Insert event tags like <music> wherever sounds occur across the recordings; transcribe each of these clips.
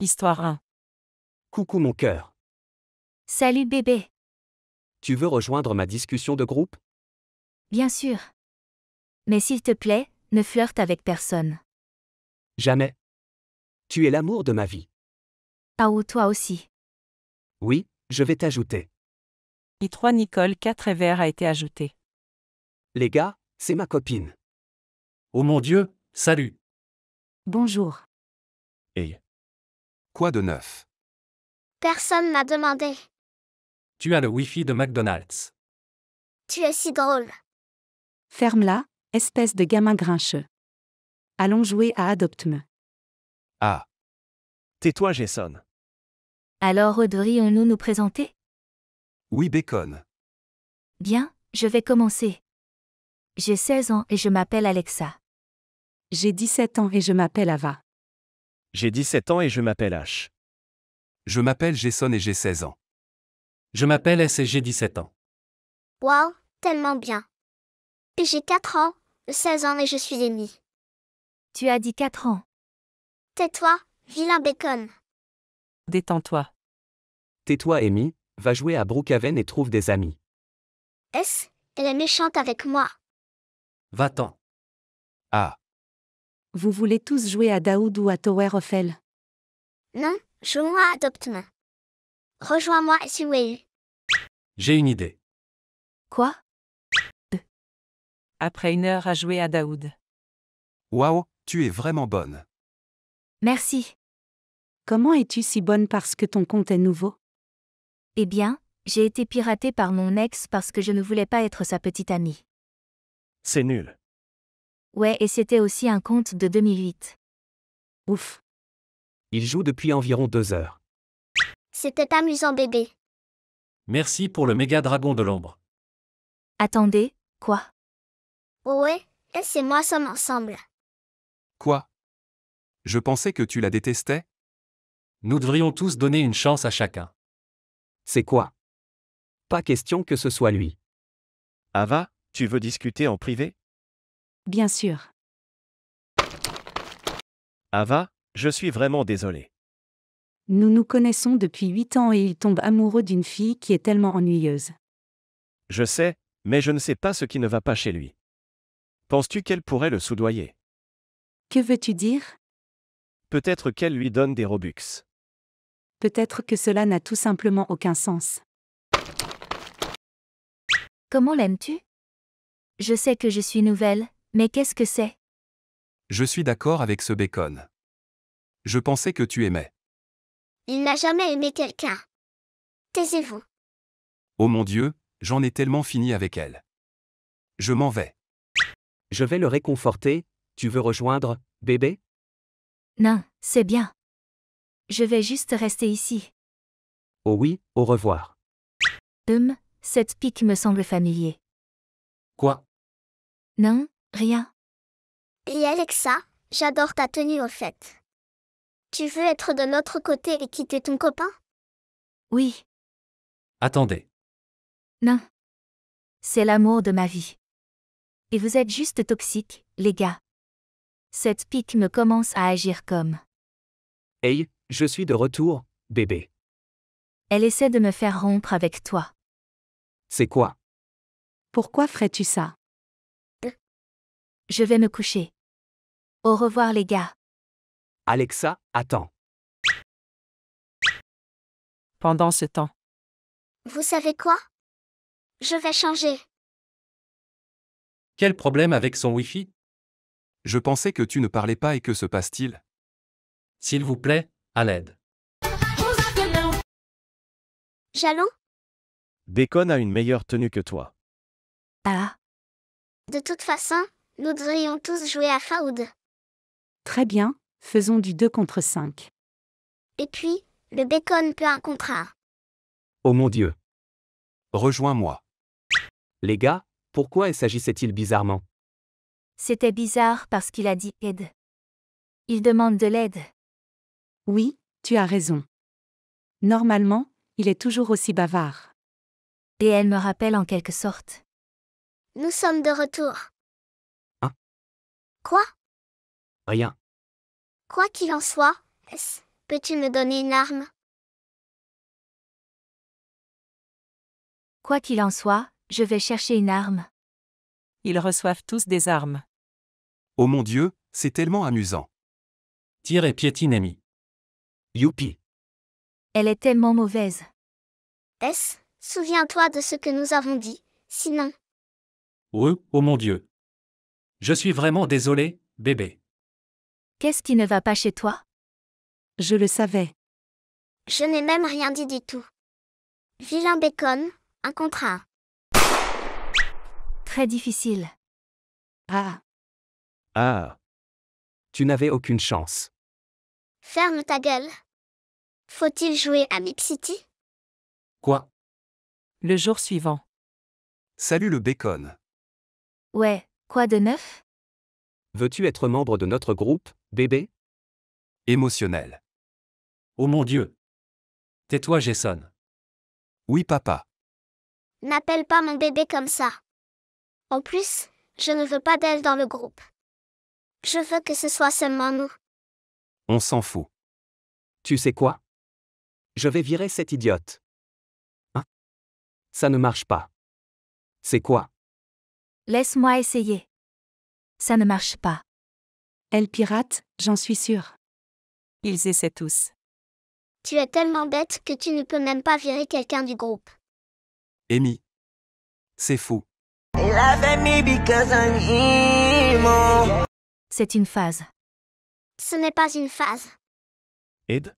Histoire 1. Coucou mon cœur. Salut bébé. Tu veux rejoindre ma discussion de groupe Bien sûr. Mais s'il te plaît, ne flirte avec personne. Jamais. Tu es l'amour de ma vie. Ah ou toi aussi. Oui, je vais t'ajouter. Et 3 Nicole 4 Vert a été ajouté. Les gars, c'est ma copine. Oh mon Dieu, salut. Bonjour. Hey. Quoi de neuf Personne m'a demandé. Tu as le Wi-Fi de McDonald's. Tu es si drôle. Ferme-la, espèce de gamin grincheux. Allons jouer à adopt me Ah. Tais-toi, Jason. Alors, devrions-nous nous présenter Oui, Bacon. Bien, je vais commencer. J'ai 16 ans et je m'appelle Alexa. J'ai 17 ans et je m'appelle Ava. J'ai 17 ans et je m'appelle H. Je m'appelle Jason et j'ai 16 ans. Je m'appelle S et j'ai 17 ans. Wow, tellement bien. Et J'ai 4 ans, 16 ans et je suis Amy. Tu as dit 4 ans. Tais-toi, vilain bacon. Détends-toi. Tais-toi, Amy, va jouer à Brookhaven et trouve des amis. S, elle est méchante avec moi. Va-t'en. Ah. Vous voulez tous jouer à Daoud ou à Tower of Hell Non, jouons à Adopt Me. Rejoins-moi si voulez. J'ai une idée. Quoi euh. Après une heure à jouer à Daoud. Waouh, tu es vraiment bonne. Merci. Comment es-tu si bonne parce que ton compte est nouveau Eh bien, j'ai été piratée par mon ex parce que je ne voulais pas être sa petite amie. C'est nul. Ouais, et c'était aussi un conte de 2008. Ouf. Il joue depuis environ deux heures. C'était amusant, bébé. Merci pour le méga dragon de l'ombre. Attendez, quoi Ouais, et moi sommes ensemble. Quoi Je pensais que tu la détestais Nous devrions tous donner une chance à chacun. C'est quoi Pas question que ce soit lui. Ava, tu veux discuter en privé Bien sûr. Ava, je suis vraiment désolé. Nous nous connaissons depuis huit ans et il tombe amoureux d'une fille qui est tellement ennuyeuse. Je sais, mais je ne sais pas ce qui ne va pas chez lui. Penses-tu qu'elle pourrait le soudoyer Que veux-tu dire Peut-être qu'elle lui donne des robux. Peut-être que cela n'a tout simplement aucun sens. Comment l'aimes-tu Je sais que je suis nouvelle, mais qu'est-ce que c'est Je suis d'accord avec ce bacon. Je pensais que tu aimais. Il n'a jamais aimé quelqu'un. Taisez-vous. Oh mon Dieu, j'en ai tellement fini avec elle. Je m'en vais. Je vais le réconforter. Tu veux rejoindre, bébé Non, c'est bien. Je vais juste rester ici. Oh oui, au revoir. Hum, cette pique me semble familier. Quoi Non, Rien. Et Alexa, j'adore ta tenue au fait. Tu veux être de notre côté et quitter ton copain Oui, Attendez. non. C'est l'amour de ma vie. Et vous êtes juste toxiques, les gars. Cette pique me commence à agir comme. Hey, je suis de retour, bébé. Elle essaie de me faire rompre avec toi. C'est quoi Pourquoi ferais-tu ça je vais me coucher. Au revoir les gars. Alexa, attends. Pendant ce temps, Vous savez quoi Je vais changer. Quel problème avec son Wi-Fi Je pensais que tu ne parlais pas et que se passe-t-il S'il vous plaît, à l'aide. Jalon Bacon a une meilleure tenue que toi. Ah, De toute façon, nous devrions tous jouer à Faoud. Très bien, faisons du 2 contre 5. Et puis, le bacon peut un contre Oh mon Dieu. Rejoins-moi. Les gars, pourquoi s'agissait-il bizarrement C'était bizarre parce qu'il a dit aide. Il demande de l'aide. Oui, tu as raison. Normalement, il est toujours aussi bavard. Et elle me rappelle en quelque sorte. Nous sommes de retour. Quoi Rien. Quoi qu'il en soit, peux-tu me donner une arme Quoi qu'il en soit, je vais chercher une arme. Ils reçoivent tous des armes. Oh mon Dieu, c'est tellement amusant. Tire et piétine Amy. Youpi. Elle est tellement mauvaise. Est-ce souviens-toi de ce que nous avons dit, sinon. oh mon Dieu, je suis vraiment désolé, bébé. Qu'est-ce qui ne va pas chez toi Je le savais. Je n'ai même rien dit du tout. Vilain bacon, un contrat. Très difficile. Ah. Ah. Tu n'avais aucune chance. Ferme ta gueule. Faut-il jouer à Mixity City Quoi Le jour suivant. Salut le bacon. Ouais. Quoi de neuf Veux-tu être membre de notre groupe, bébé Émotionnel. Oh mon Dieu Tais-toi, Jason. Oui, papa. N'appelle pas mon bébé comme ça. En plus, je ne veux pas d'elle dans le groupe. Je veux que ce soit seulement nous. On s'en fout. Tu sais quoi Je vais virer cette idiote. Hein Ça ne marche pas. C'est quoi Laisse-moi essayer. Ça ne marche pas. Elle pirate, j'en suis sûre. Ils essaient tous. Tu es tellement bête que tu ne peux même pas virer quelqu'un du groupe. Amy. C'est fou. C'est une phase. Ce n'est pas une phase. Ed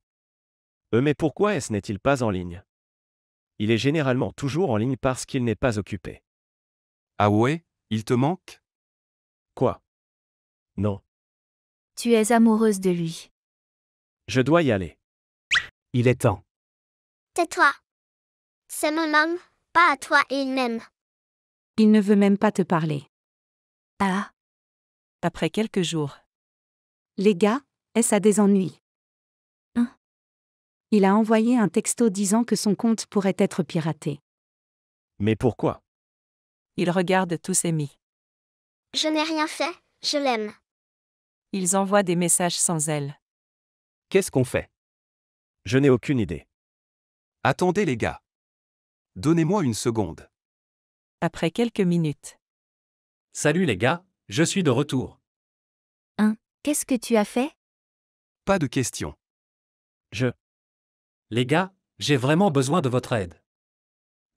euh, Mais pourquoi est-ce n'est-il pas en ligne Il est généralement toujours en ligne parce qu'il n'est pas occupé. Ah ouais il te manque Quoi Non. Tu es amoureuse de lui. Je dois y aller. Il est temps. Tais-toi. C'est mon homme, pas à toi et il m'aime. Il ne veut même pas te parler. Ah. Après quelques jours. Les gars, est-ce à des ennuis hein? Il a envoyé un texto disant que son compte pourrait être piraté. Mais pourquoi ils regardent tous Amy. Je n'ai rien fait, je l'aime. Ils envoient des messages sans elle. Qu'est-ce qu'on fait Je n'ai aucune idée. Attendez les gars. Donnez-moi une seconde. Après quelques minutes. Salut les gars, je suis de retour. Hein, qu'est-ce que tu as fait Pas de question. Je. Les gars, j'ai vraiment besoin de votre aide.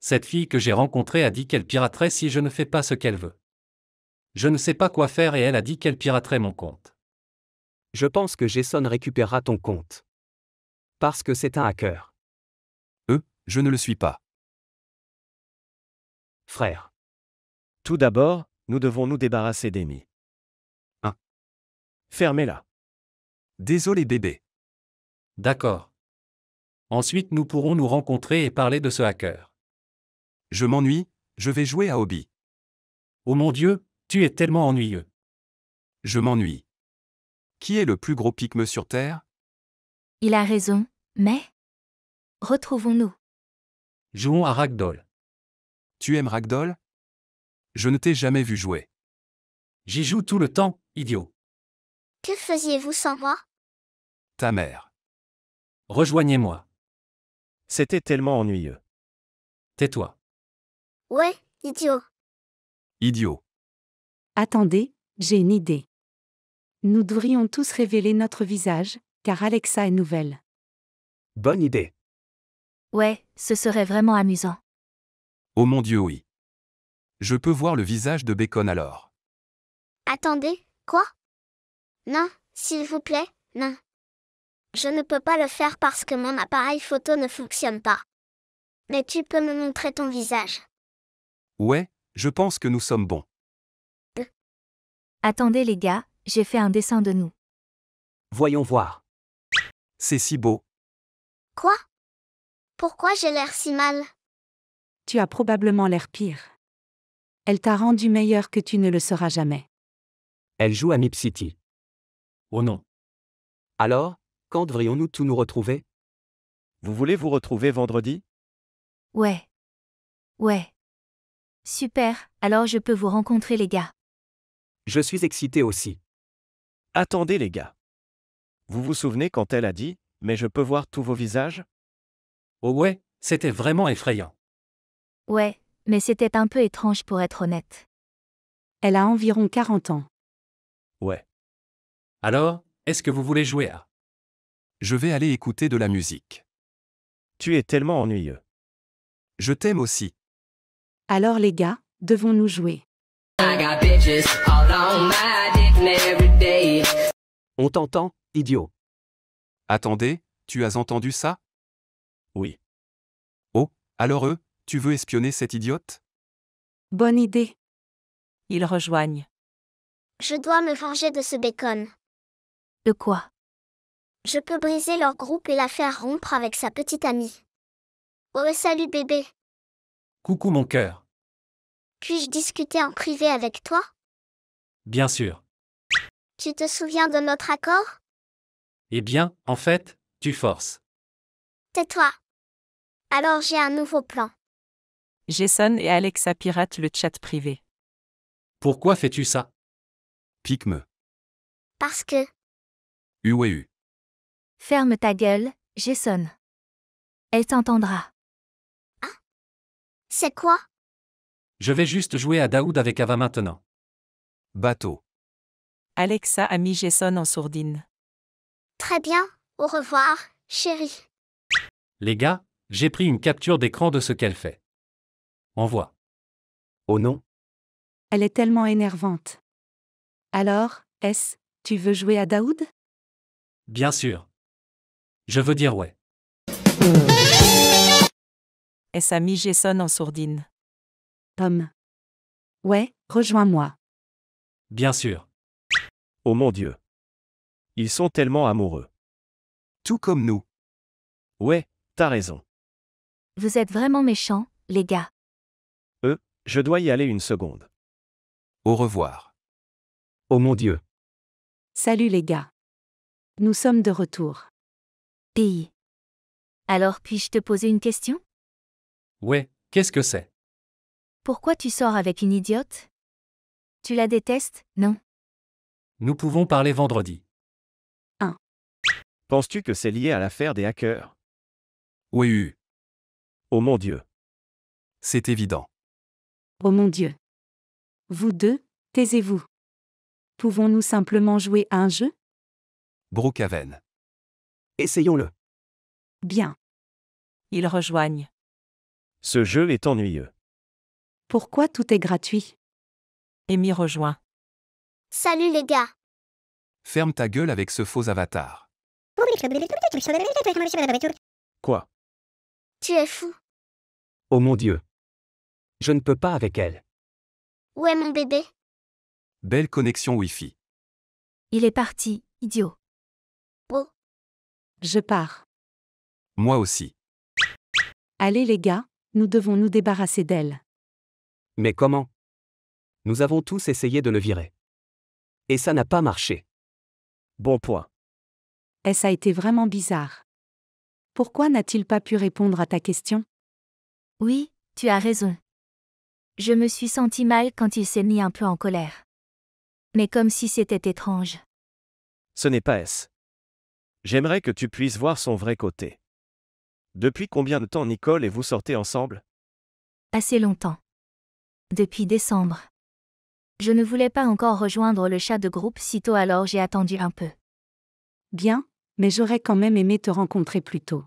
Cette fille que j'ai rencontrée a dit qu'elle piraterait si je ne fais pas ce qu'elle veut. Je ne sais pas quoi faire et elle a dit qu'elle piraterait mon compte. Je pense que Jason récupérera ton compte. Parce que c'est un hacker. Euh, je ne le suis pas. Frère. Tout d'abord, nous devons nous débarrasser d'Amy. Ah. Fermez-la. Désolé bébé. D'accord. Ensuite nous pourrons nous rencontrer et parler de ce hacker. Je m'ennuie, je vais jouer à Hobby. Oh mon Dieu, tu es tellement ennuyeux. Je m'ennuie. Qui est le plus gros pygme sur Terre Il a raison, mais. Retrouvons-nous. Jouons à Ragdoll. Tu aimes Ragdoll Je ne t'ai jamais vu jouer. J'y joue tout le temps, idiot. Que faisiez-vous sans moi Ta mère. Rejoignez-moi. C'était tellement ennuyeux. Tais-toi. Ouais, idiot. Idiot. Attendez, j'ai une idée. Nous devrions tous révéler notre visage, car Alexa est nouvelle. Bonne idée. Ouais, ce serait vraiment amusant. Oh mon Dieu, oui. Je peux voir le visage de Bacon alors. Attendez, quoi Non, s'il vous plaît, non. Je ne peux pas le faire parce que mon appareil photo ne fonctionne pas. Mais tu peux me montrer ton visage. Ouais, je pense que nous sommes bons. Attendez les gars, j'ai fait un dessin de nous. Voyons voir. C'est si beau. Quoi Pourquoi j'ai l'air si mal Tu as probablement l'air pire. Elle t'a rendu meilleur que tu ne le seras jamais. Elle joue à Mip City. Oh non. Alors, quand devrions-nous tous nous retrouver Vous voulez vous retrouver vendredi Ouais. Ouais. Super, alors je peux vous rencontrer les gars. Je suis excité aussi. Attendez les gars. Vous vous souvenez quand elle a dit ⁇ Mais je peux voir tous vos visages ?⁇ Oh ouais, c'était vraiment effrayant. Ouais, mais c'était un peu étrange pour être honnête. Elle a environ 40 ans. Ouais. Alors, est-ce que vous voulez jouer à Je vais aller écouter de la musique. Tu es tellement ennuyeux. Je t'aime aussi. Alors les gars, devons-nous jouer On t'entend, idiot. Attendez, tu as entendu ça Oui. Oh, alors eux, tu veux espionner cette idiote Bonne idée. Ils rejoignent. Je dois me venger de ce bacon. De quoi Je peux briser leur groupe et la faire rompre avec sa petite amie. Oh salut bébé Coucou mon cœur. Puis-je discuter en privé avec toi Bien sûr. Tu te souviens de notre accord Eh bien, en fait, tu forces. Tais-toi. Alors j'ai un nouveau plan. Jason et Alexa piratent le chat privé. Pourquoi fais-tu ça Pique-me. Parce que. UEU. Ferme ta gueule, Jason. Elle t'entendra. C'est quoi Je vais juste jouer à Daoud avec Ava maintenant. Bateau. Alexa a mis Jason en sourdine. Très bien, au revoir, chérie. Les gars, j'ai pris une capture d'écran de ce qu'elle fait. Envoie. Oh non. Elle est tellement énervante. Alors, S, tu veux jouer à Daoud Bien sûr. Je veux dire ouais et Sammy Jason en sourdine. Tom. Ouais, rejoins-moi. Bien sûr. Oh mon Dieu. Ils sont tellement amoureux. Tout comme nous. Ouais, t'as raison. Vous êtes vraiment méchants, les gars. Euh, je dois y aller une seconde. Au revoir. Oh mon Dieu. Salut les gars. Nous sommes de retour. Pays. Alors puis-je te poser une question Ouais, qu'est-ce que c'est Pourquoi tu sors avec une idiote Tu la détestes, non Nous pouvons parler vendredi. 1. Penses-tu que c'est lié à l'affaire des hackers Oui, oui. Oh mon Dieu. C'est évident. Oh mon Dieu. Vous deux, taisez-vous. Pouvons-nous simplement jouer à un jeu Brookhaven. Essayons-le. Bien. Ils rejoignent. Ce jeu est ennuyeux. Pourquoi tout est gratuit Amy rejoint. Salut les gars Ferme ta gueule avec ce faux avatar. Quoi Tu es fou. Oh mon Dieu. Je ne peux pas avec elle. Où est mon bébé Belle connexion Wi-Fi. Il est parti, idiot. Oh. Je pars. Moi aussi. Allez les gars, nous devons nous débarrasser d'elle. Mais comment Nous avons tous essayé de le virer. Et ça n'a pas marché. Bon point. Et ça a été vraiment bizarre. Pourquoi n'a-t-il pas pu répondre à ta question Oui, tu as raison. Je me suis senti mal quand il s'est mis un peu en colère. Mais comme si c'était étrange. Ce n'est pas S. J'aimerais que tu puisses voir son vrai côté. Depuis combien de temps Nicole et vous sortez ensemble Assez longtemps. Depuis décembre. Je ne voulais pas encore rejoindre le chat de groupe sitôt alors j'ai attendu un peu. Bien, mais j'aurais quand même aimé te rencontrer plus tôt.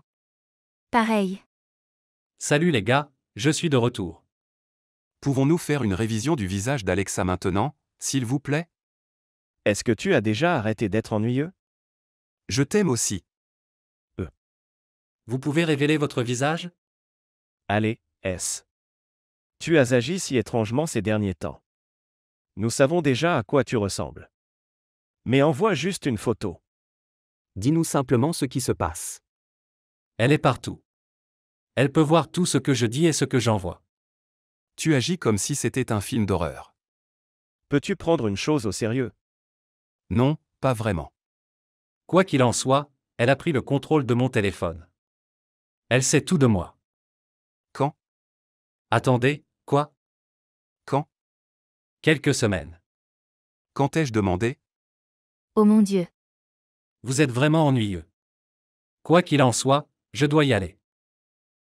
Pareil. Salut les gars, je suis de retour. Pouvons-nous faire une révision du visage d'Alexa maintenant, s'il vous plaît Est-ce que tu as déjà arrêté d'être ennuyeux Je t'aime aussi. Vous pouvez révéler votre visage Allez, S. Tu as agi si étrangement ces derniers temps. Nous savons déjà à quoi tu ressembles. Mais envoie juste une photo. Dis-nous simplement ce qui se passe. Elle est partout. Elle peut voir tout ce que je dis et ce que j'envoie. Tu agis comme si c'était un film d'horreur. Peux-tu prendre une chose au sérieux Non, pas vraiment. Quoi qu'il en soit, elle a pris le contrôle de mon téléphone. Elle sait tout de moi. Quand Attendez, quoi Quand Quelques semaines. Quand ai-je demandé Oh mon Dieu. Vous êtes vraiment ennuyeux. Quoi qu'il en soit, je dois y aller.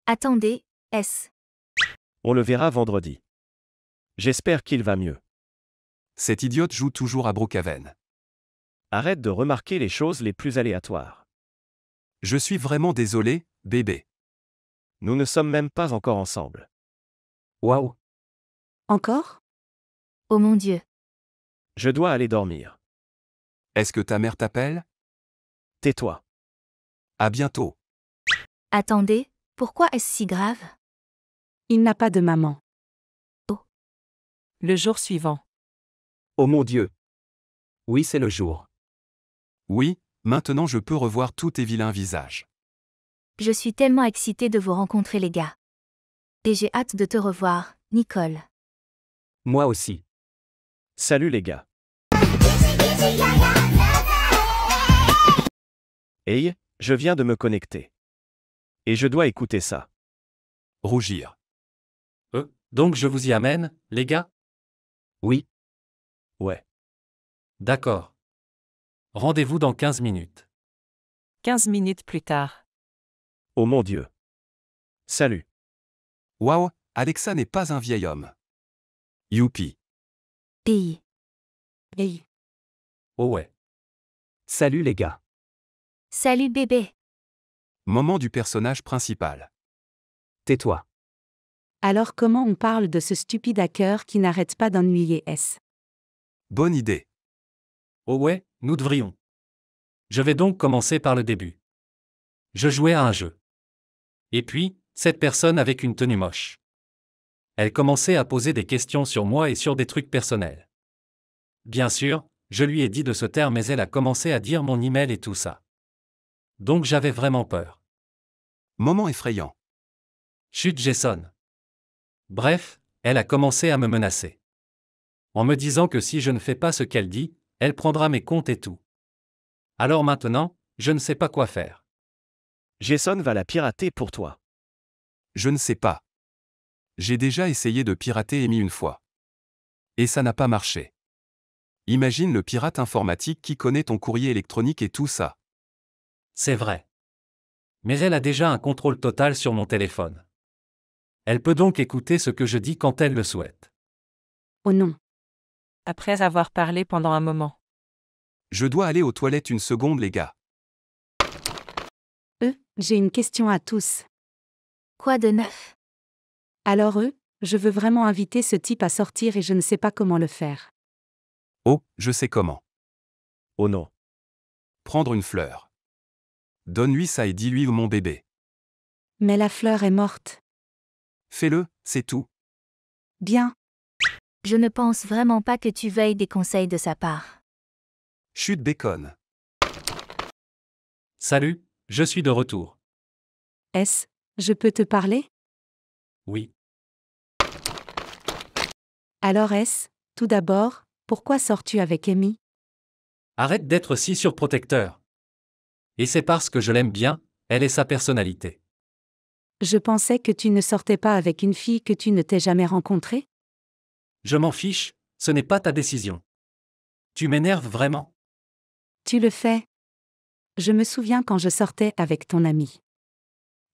Attendez, est-ce On le verra vendredi. J'espère qu'il va mieux. Cette idiote joue toujours à Brookhaven. Arrête de remarquer les choses les plus aléatoires. Je suis vraiment désolé, bébé. Nous ne sommes même pas encore ensemble. Waouh Encore Oh mon Dieu Je dois aller dormir. Est-ce que ta mère t'appelle Tais-toi. À bientôt. Attendez, pourquoi est-ce si grave Il n'a pas de maman. Oh. Le jour suivant. Oh mon Dieu. Oui, c'est le jour. Oui, maintenant je peux revoir tous tes vilains visages. Je suis tellement excitée de vous rencontrer les gars. Et j'ai hâte de te revoir, Nicole. Moi aussi. Salut les gars. Hey, je viens de me connecter. Et je dois écouter ça. Rougir. Euh, donc je vous y amène, les gars Oui. Ouais. D'accord. Rendez-vous dans 15 minutes. 15 minutes plus tard. Oh mon Dieu. Salut. Waouh, Alexa n'est pas un vieil homme. Youpi. Pi. Pays. Oh ouais. Salut les gars. Salut bébé. Moment du personnage principal. Tais-toi. Alors comment on parle de ce stupide hacker qui n'arrête pas d'ennuyer S Bonne idée. Oh ouais, nous devrions. Je vais donc commencer par le début. Je jouais à un jeu. Et puis, cette personne avec une tenue moche. Elle commençait à poser des questions sur moi et sur des trucs personnels. Bien sûr, je lui ai dit de se taire mais elle a commencé à dire mon email et tout ça. Donc j'avais vraiment peur. Moment effrayant. Chut Jason. Bref, elle a commencé à me menacer. En me disant que si je ne fais pas ce qu'elle dit, elle prendra mes comptes et tout. Alors maintenant, je ne sais pas quoi faire. Jason va la pirater pour toi. Je ne sais pas. J'ai déjà essayé de pirater Amy une fois. Et ça n'a pas marché. Imagine le pirate informatique qui connaît ton courrier électronique et tout ça. C'est vrai. Mais elle a déjà un contrôle total sur mon téléphone. Elle peut donc écouter ce que je dis quand elle le souhaite. Oh non. Après avoir parlé pendant un moment. Je dois aller aux toilettes une seconde les gars. J'ai une question à tous. Quoi de neuf Alors eux, je veux vraiment inviter ce type à sortir et je ne sais pas comment le faire. Oh, je sais comment. Oh non. Prendre une fleur. Donne-lui ça et dis-lui mon bébé. Mais la fleur est morte. Fais-le, c'est tout. Bien. Je ne pense vraiment pas que tu veuilles des conseils de sa part. Chute bacon. Salut, je suis de retour. S. Je peux te parler Oui. Alors S, tout d'abord, pourquoi sors-tu avec Amy Arrête d'être si surprotecteur. Et c'est parce que je l'aime bien, elle est sa personnalité. Je pensais que tu ne sortais pas avec une fille que tu ne t'es jamais rencontrée Je m'en fiche, ce n'est pas ta décision. Tu m'énerves vraiment. Tu le fais, je me souviens quand je sortais avec ton ami.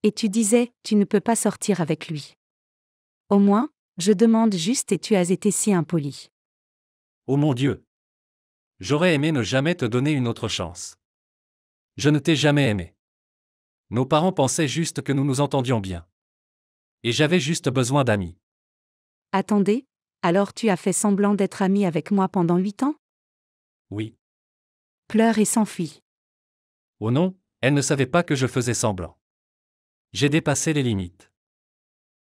Et tu disais, tu ne peux pas sortir avec lui. Au moins, je demande juste et tu as été si impoli. Oh mon Dieu. J'aurais aimé ne jamais te donner une autre chance. Je ne t'ai jamais aimé. Nos parents pensaient juste que nous nous entendions bien. Et j'avais juste besoin d'amis. Attendez, alors tu as fait semblant d'être ami avec moi pendant huit ans Oui. Pleure et s'enfuit. Oh non, elle ne savait pas que je faisais semblant. J'ai dépassé les limites.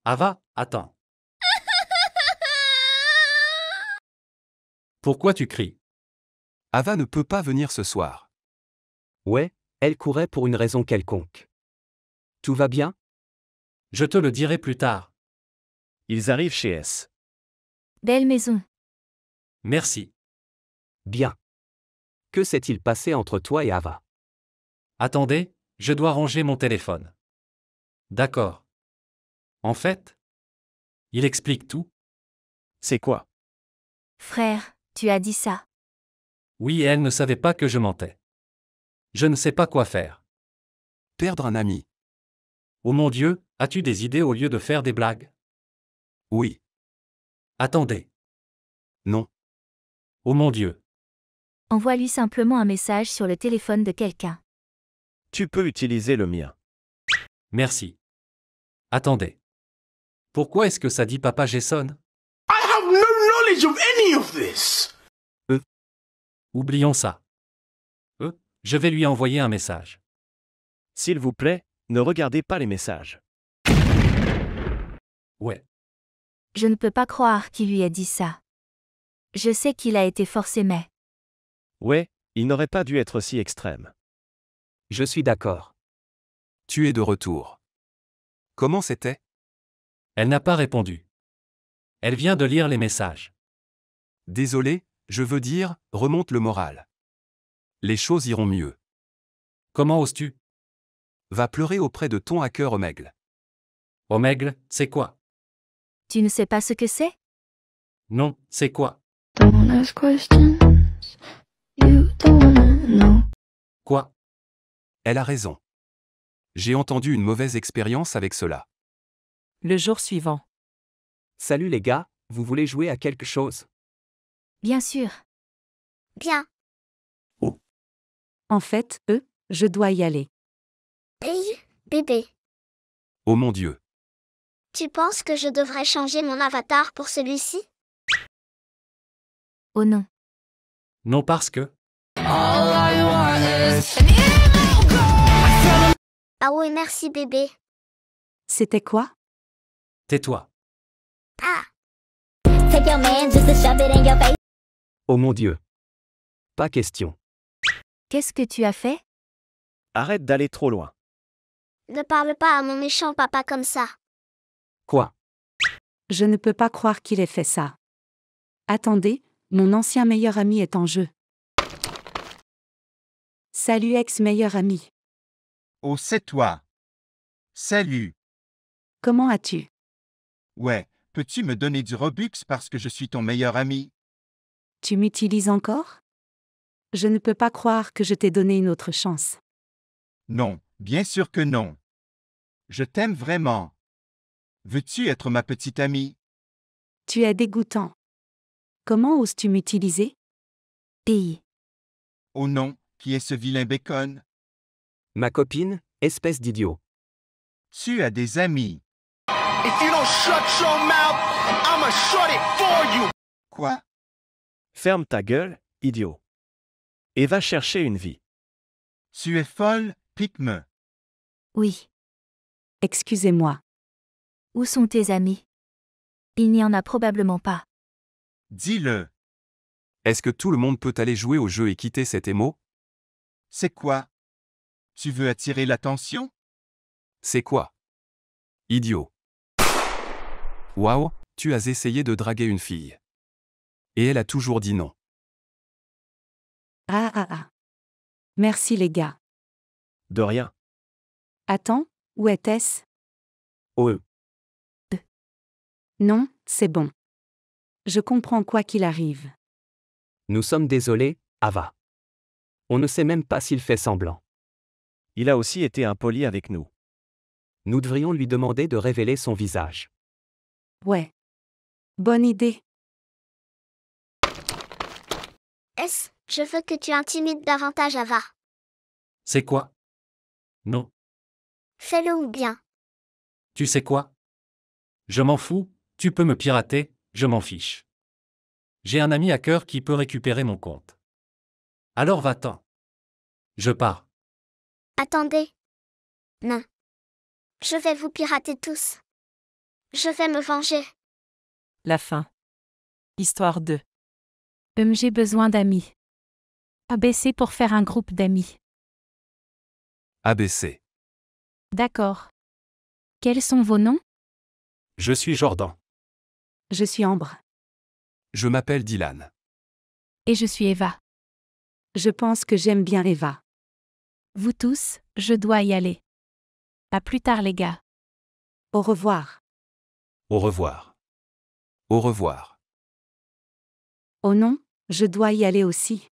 Ava, attends. <laughs> Pourquoi tu cries Ava ne peut pas venir ce soir. Ouais, elle courait pour une raison quelconque. Tout va bien Je te le dirai plus tard. Ils arrivent chez S. Belle maison. Merci. Bien. Que s'est-il passé entre toi et Ava Attendez, je dois ranger mon téléphone. D'accord. En fait, il explique tout. C'est quoi Frère, tu as dit ça. Oui, elle ne savait pas que je mentais. Je ne sais pas quoi faire. Perdre un ami. Oh mon Dieu, as-tu des idées au lieu de faire des blagues Oui. Attendez. Non. Oh mon Dieu. Envoie-lui simplement un message sur le téléphone de quelqu'un. Tu peux utiliser le mien. Merci. Attendez. Pourquoi est-ce que ça dit Papa Jason I have no knowledge of any of this. Euh. Oublions ça. Euh, je vais lui envoyer un message. S'il vous plaît, ne regardez pas les messages. Ouais. Je ne peux pas croire qu'il lui ait dit ça. Je sais qu'il a été forcé mais... Ouais, il n'aurait pas dû être si extrême. Je suis d'accord. Tu es de retour. Comment c'était Elle n'a pas répondu. Elle vient de lire les messages. Désolé, je veux dire, remonte le moral. Les choses iront mieux. Comment oses-tu Va pleurer auprès de ton hacker Omegle. Omegle, c'est quoi Tu ne sais pas ce que c'est Non, c'est quoi Quoi elle a raison. J'ai entendu une mauvaise expérience avec cela. Le jour suivant. Salut les gars, vous voulez jouer à quelque chose Bien sûr. Bien. Oh. En fait, eux, je dois y aller. Hey, bébé. Oh mon Dieu. Tu penses que je devrais changer mon avatar pour celui-ci Oh non. Non parce que... Ah oui, merci bébé. C'était quoi Tais-toi. Ah Oh mon Dieu. Pas question. Qu'est-ce que tu as fait Arrête d'aller trop loin. Ne parle pas à mon méchant papa comme ça. Quoi Je ne peux pas croire qu'il ait fait ça. Attendez, mon ancien meilleur ami est en jeu. Salut ex-meilleur ami. Oh, c'est toi. Salut. Comment as-tu Ouais, peux-tu me donner du Robux parce que je suis ton meilleur ami Tu m'utilises encore Je ne peux pas croire que je t'ai donné une autre chance. Non, bien sûr que non. Je t'aime vraiment. Veux-tu être ma petite amie Tu es dégoûtant. Comment oses-tu m'utiliser Pays. Oh non, qui est ce vilain bacon Ma copine, espèce d'idiot. Tu as des amis. If Quoi Ferme ta gueule, idiot. Et va chercher une vie. Tu es folle, pique-me. Oui. Excusez-moi. Où sont tes amis Il n'y en a probablement pas. Dis-le. Est-ce que tout le monde peut aller jouer au jeu et quitter cet émo C'est quoi tu veux attirer l'attention C'est quoi Idiot. Waouh, tu as essayé de draguer une fille. Et elle a toujours dit non. Ah ah ah. Merci les gars. De rien. Attends, où était-ce Oh. Non, c'est bon. Je comprends quoi qu'il arrive. Nous sommes désolés, Ava. On ne sait même pas s'il fait semblant. Il a aussi été impoli avec nous. Nous devrions lui demander de révéler son visage. Ouais. Bonne idée. S, je veux que tu intimides davantage Ava. C'est quoi Non. Fais-le ou bien. Tu sais quoi Je m'en fous, tu peux me pirater, je m'en fiche. J'ai un ami à cœur qui peut récupérer mon compte. Alors va-t'en. Je pars. Attendez. Non. Je vais vous pirater tous. Je vais me venger. La fin. Histoire 2. Hum, j'ai besoin d'amis. ABC pour faire un groupe d'amis. ABC. D'accord. Quels sont vos noms Je suis Jordan. Je suis Ambre. Je m'appelle Dylan. Et je suis Eva. Je pense que j'aime bien Eva. Vous tous, je dois y aller. À plus tard les gars. Au revoir. Au revoir. Au revoir. Oh non, je dois y aller aussi.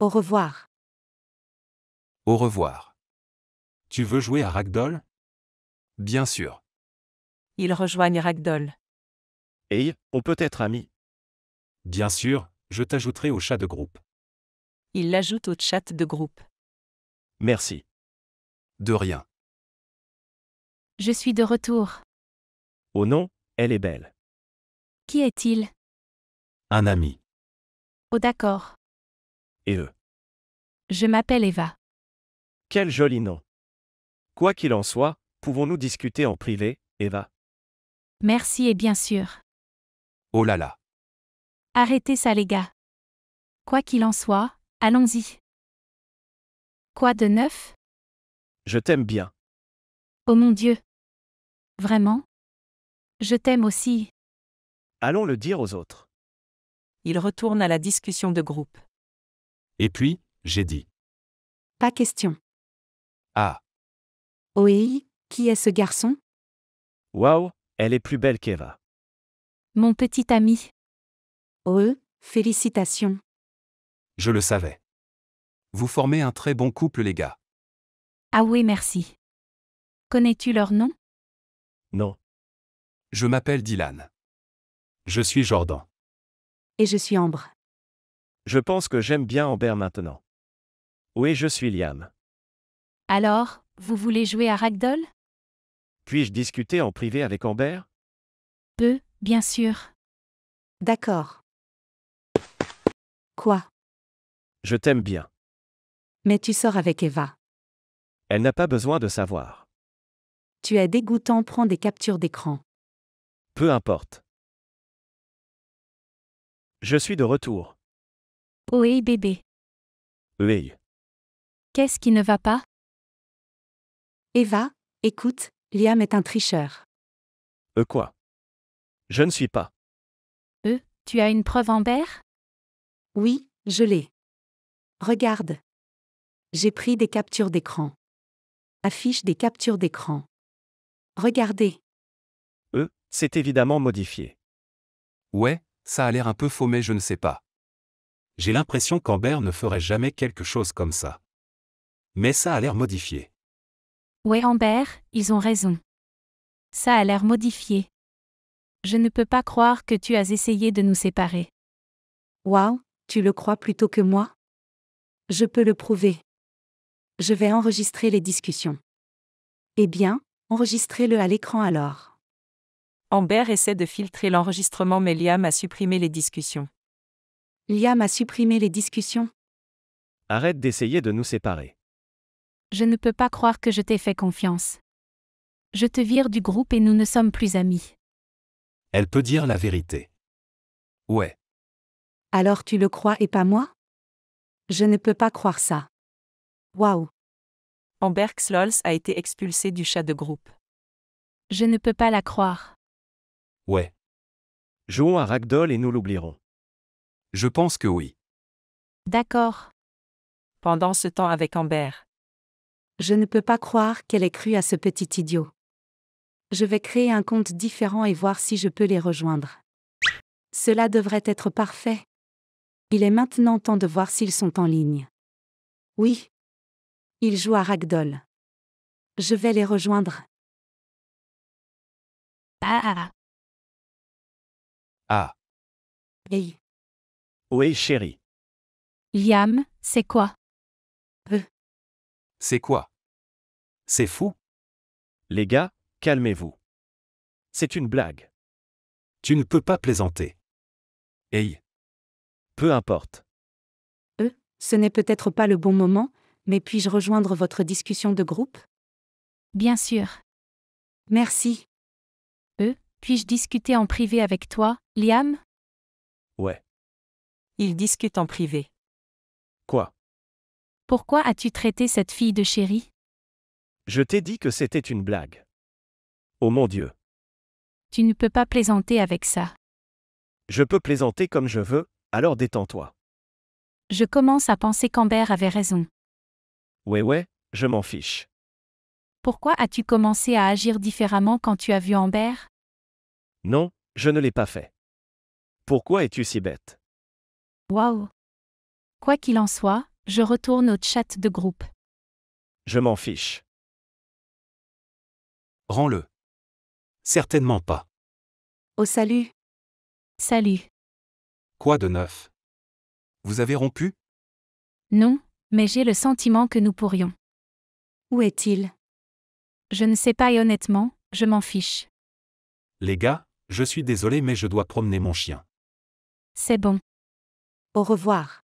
Au revoir. Au revoir. Tu veux jouer à Ragdoll Bien sûr. Ils rejoignent Ragdoll. Hey, on peut être amis. Bien sûr, je t'ajouterai au chat de groupe. Il l'ajoute au chat de groupe. Merci. De rien. Je suis de retour. Oh non, elle est belle. Qui est-il Un ami. Oh d'accord. Et eux Je m'appelle Eva. Quel joli nom. Quoi qu'il en soit, pouvons-nous discuter en privé, Eva Merci et bien sûr. Oh là là. Arrêtez ça les gars. Quoi qu'il en soit, allons-y. Quoi de neuf Je t'aime bien. Oh mon Dieu. Vraiment Je t'aime aussi. Allons le dire aux autres. Il retourne à la discussion de groupe. Et puis, j'ai dit. Pas question. Ah. Oui, qui est ce garçon Waouh, elle est plus belle qu'Eva. Mon petit ami. Oh, félicitations. Je le savais. Vous formez un très bon couple les gars. Ah oui, merci. Connais-tu leur nom Non. Je m'appelle Dylan. Je suis Jordan. Et je suis Ambre. Je pense que j'aime bien Amber maintenant. Oui, je suis Liam. Alors, vous voulez jouer à Ragdoll Puis-je discuter en privé avec Amber Peu, bien sûr. D'accord. Quoi Je t'aime bien. Mais tu sors avec Eva. Elle n'a pas besoin de savoir. Tu es dégoûtant, prends des captures d'écran. Peu importe. Je suis de retour. Oui, bébé. Oui. Qu'est-ce qui ne va pas Eva, écoute, Liam est un tricheur. Euh quoi Je ne suis pas. Euh, tu as une preuve en Oui, je l'ai. Regarde. J'ai pris des captures d'écran. Affiche des captures d'écran. Regardez. Euh, c'est évidemment modifié. Ouais, ça a l'air un peu faux mais je ne sais pas. J'ai l'impression qu'Ambert ne ferait jamais quelque chose comme ça. Mais ça a l'air modifié. Ouais Amber, ils ont raison. Ça a l'air modifié. Je ne peux pas croire que tu as essayé de nous séparer. Waouh, tu le crois plutôt que moi Je peux le prouver. Je vais enregistrer les discussions. Eh bien, enregistrez-le à l'écran alors. Amber essaie de filtrer l'enregistrement mais Liam a supprimé les discussions. Liam a supprimé les discussions Arrête d'essayer de nous séparer. Je ne peux pas croire que je t'ai fait confiance. Je te vire du groupe et nous ne sommes plus amis. Elle peut dire la vérité. Ouais. Alors tu le crois et pas moi Je ne peux pas croire ça. Waouh Amber Xlols a été expulsée du chat de groupe. Je ne peux pas la croire. Ouais. Jouons à Ragdoll et nous l'oublierons. Je pense que oui. D'accord. Pendant ce temps avec Amber. Je ne peux pas croire qu'elle ait cru à ce petit idiot. Je vais créer un compte différent et voir si je peux les rejoindre. Cela devrait être parfait. Il est maintenant temps de voir s'ils sont en ligne. Oui, ils jouent à ragdoll. Je vais les rejoindre. Ah. Ah. ah. Hey. Oui, chérie. Liam, c'est quoi euh. C'est quoi C'est fou Les gars, calmez-vous. C'est une blague. Tu ne peux pas plaisanter. Hey. Peu importe. Euh, ce n'est peut-être pas le bon moment, mais puis-je rejoindre votre discussion de groupe Bien sûr. Merci. Euh, puis-je discuter en privé avec toi, Liam Ouais. Ils discutent en privé. Quoi Pourquoi as-tu traité cette fille de chérie Je t'ai dit que c'était une blague. Oh mon Dieu. Tu ne peux pas plaisanter avec ça. Je peux plaisanter comme je veux, alors détends-toi. Je commence à penser qu'Amber avait raison. Ouais ouais, je m'en fiche. Pourquoi as-tu commencé à agir différemment quand tu as vu Amber Non, je ne l'ai pas fait. Pourquoi es-tu si bête Waouh Quoi qu'il en soit, je retourne au chat de groupe. Je m'en fiche. Rends-le. Certainement pas. Au oh, salut. Salut. Quoi de neuf Vous avez rompu Non, mais j'ai le sentiment que nous pourrions. Où est-il Je ne sais pas et honnêtement, je m'en fiche. Les gars, je suis désolé mais je dois promener mon chien. C'est bon. Au revoir.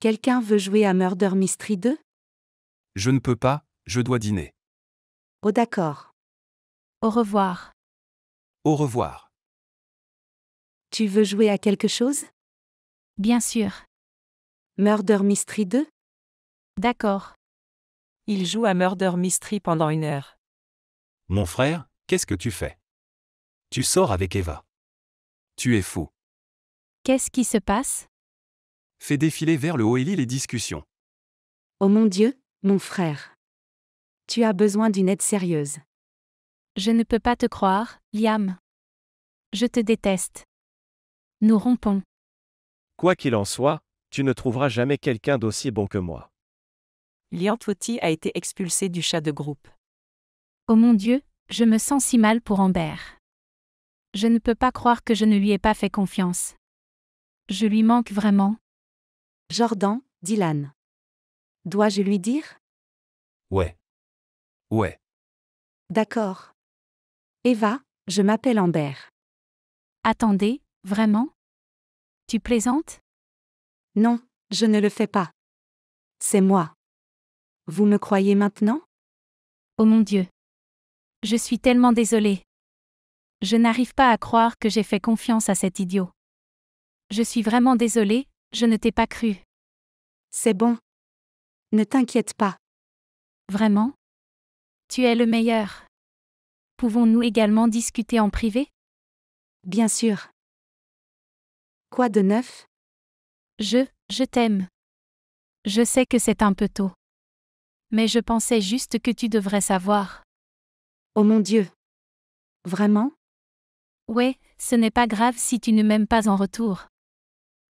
Quelqu'un veut jouer à Murder Mystery 2 Je ne peux pas, je dois dîner. Oh d'accord. Au revoir. Au revoir. Tu veux jouer à quelque chose Bien sûr. Murder Mystery 2 D'accord. Il joue à Murder Mystery pendant une heure. Mon frère, qu'est-ce que tu fais Tu sors avec Eva. Tu es fou. Qu'est-ce qui se passe Fais défiler vers le haut lis les discussions. Oh mon Dieu, mon frère. Tu as besoin d'une aide sérieuse. Je ne peux pas te croire, Liam. Je te déteste. Nous rompons. Quoi qu'il en soit, tu ne trouveras jamais quelqu'un d'aussi bon que moi. Lian a été expulsé du chat de groupe. Oh mon Dieu, je me sens si mal pour Amber. Je ne peux pas croire que je ne lui ai pas fait confiance. Je lui manque vraiment. Jordan, Dylan. Dois-je lui dire Ouais. Ouais. D'accord. Eva, je m'appelle Amber. Attendez, vraiment Tu plaisantes non, je ne le fais pas. C'est moi. Vous me croyez maintenant Oh mon Dieu. Je suis tellement désolée. Je n'arrive pas à croire que j'ai fait confiance à cet idiot. Je suis vraiment désolée, je ne t'ai pas cru. C'est bon. Ne t'inquiète pas. Vraiment Tu es le meilleur. Pouvons-nous également discuter en privé Bien sûr. Quoi de neuf je, je t'aime. Je sais que c'est un peu tôt. Mais je pensais juste que tu devrais savoir. Oh mon Dieu. Vraiment Ouais, ce n'est pas grave si tu ne m'aimes pas en retour.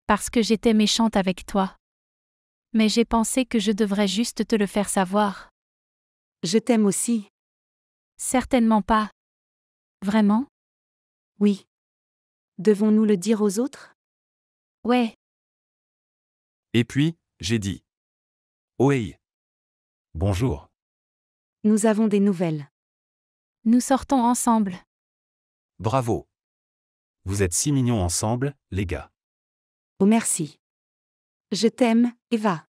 Parce que j'étais méchante avec toi. Mais j'ai pensé que je devrais juste te le faire savoir. Je t'aime aussi. Certainement pas. Vraiment Oui. Devons-nous le dire aux autres Ouais. Et puis, j'ai dit. Oei. Bonjour. Nous avons des nouvelles. Nous sortons ensemble. Bravo. Vous êtes si mignons ensemble, les gars. Oh merci. Je t'aime, Eva.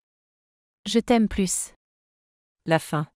Je t'aime plus. La fin.